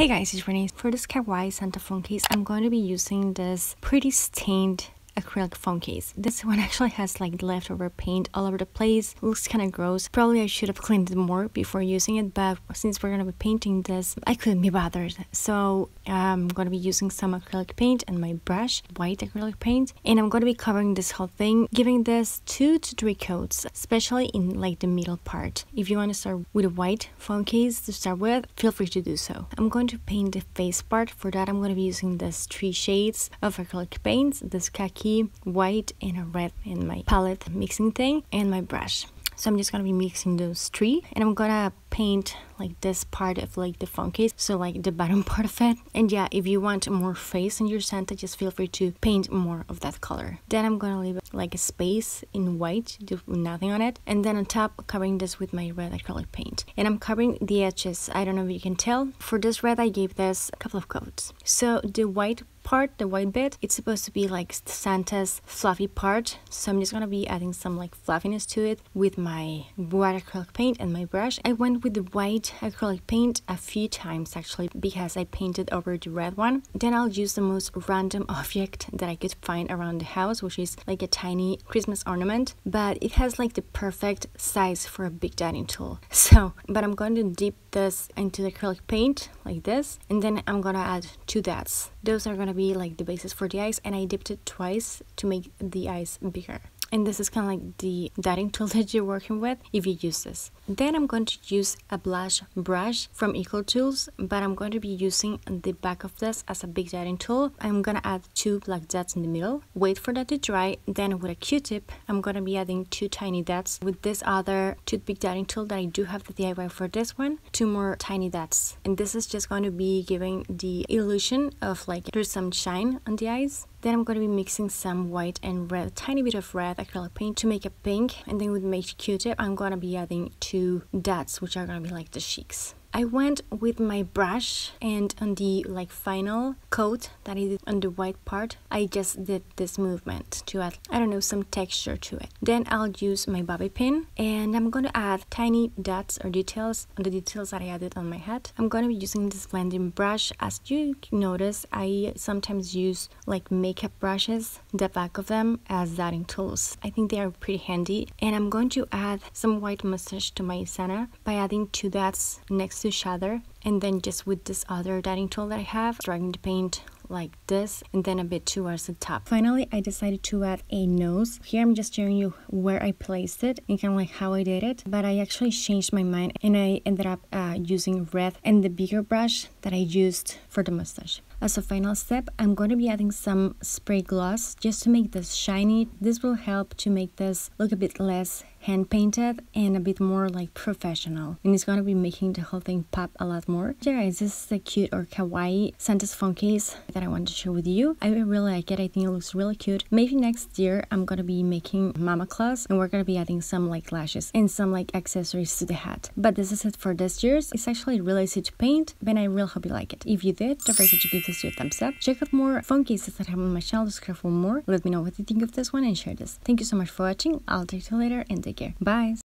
Hey guys, it's Renee. For this Kawaii Santa phone case, I'm going to be using this pretty stained acrylic phone case. This one actually has like leftover paint all over the place. Looks kind of gross. Probably I should have cleaned it more before using it, but since we're gonna be painting this, I couldn't be bothered. So I'm gonna be using some acrylic paint and my brush, white acrylic paint, and I'm gonna be covering this whole thing, giving this two to three coats, especially in like the middle part. If you wanna start with a white phone case to start with, feel free to do so. I'm going to paint the face part. For that, I'm gonna be using this three shades of acrylic paints, this khaki white, and a red in my palette mixing thing and my brush. So I'm just gonna be mixing those three and I'm gonna paint like this part of like the phone case so like the bottom part of it and yeah if you want more face in your santa just feel free to paint more of that color then i'm gonna leave like a space in white do nothing on it and then on top covering this with my red acrylic paint and i'm covering the edges i don't know if you can tell for this red i gave this a couple of coats so the white part, the white bit, it's supposed to be like Santa's fluffy part. So I'm just gonna be adding some like fluffiness to it with my white acrylic paint and my brush. I went with the white acrylic paint a few times actually because I painted over the red one. Then I'll use the most random object that I could find around the house, which is like a tiny Christmas ornament, but it has like the perfect size for a big dining tool. So, but I'm going to dip this into the acrylic paint like this, and then I'm gonna add two dots. Those are gonna be like the basis for the eyes, and I dipped it twice to make the eyes bigger and this is kind of like the dotting tool that you're working with if you use this then I'm going to use a blush brush from Equal Tools but I'm going to be using the back of this as a big dotting tool I'm gonna add two black dots in the middle wait for that to dry then with a q-tip I'm gonna be adding two tiny dots with this other toothpick dotting tool that I do have the DIY for this one two more tiny dots and this is just going to be giving the illusion of like there's some shine on the eyes then I'm going to be mixing some white and red tiny bit of red acrylic paint to make it pink and then with my q-tip i'm gonna be adding two dots which are gonna be like the cheeks I went with my brush and on the like final coat that I did on the white part, I just did this movement to add, I don't know, some texture to it. Then I'll use my bobby pin and I'm going to add tiny dots or details on the details that I added on my head. I'm going to be using this blending brush. As you notice, I sometimes use like makeup brushes, the back of them as dotting tools. I think they are pretty handy. And I'm going to add some white mustache to my Santa by adding two dots next to each other and then just with this other dotting tool that I have dragging the paint like this and then a bit towards the top. Finally, I decided to add a nose. Here I'm just showing you where I placed it and kind of like how I did it, but I actually changed my mind and I ended up uh, using red and the bigger brush that I used for the mustache. As a final step, I'm going to be adding some spray gloss just to make this shiny. This will help to make this look a bit less hand painted and a bit more like professional and it's gonna be making the whole thing pop a lot more Yeah, this is the cute or kawaii Santa's phone case that I want to share with you I really like it I think it looks really cute maybe next year I'm gonna be making mama Claus, and we're gonna be adding some like lashes and some like accessories to the hat but this is it for this year's it's actually really easy to paint but I really hope you like it if you did don't forget to give this a thumbs up check out more phone cases that I have on my channel subscribe for more let me know what you think of this one and share this thank you so much for watching I'll talk to you later and Take care. Bye.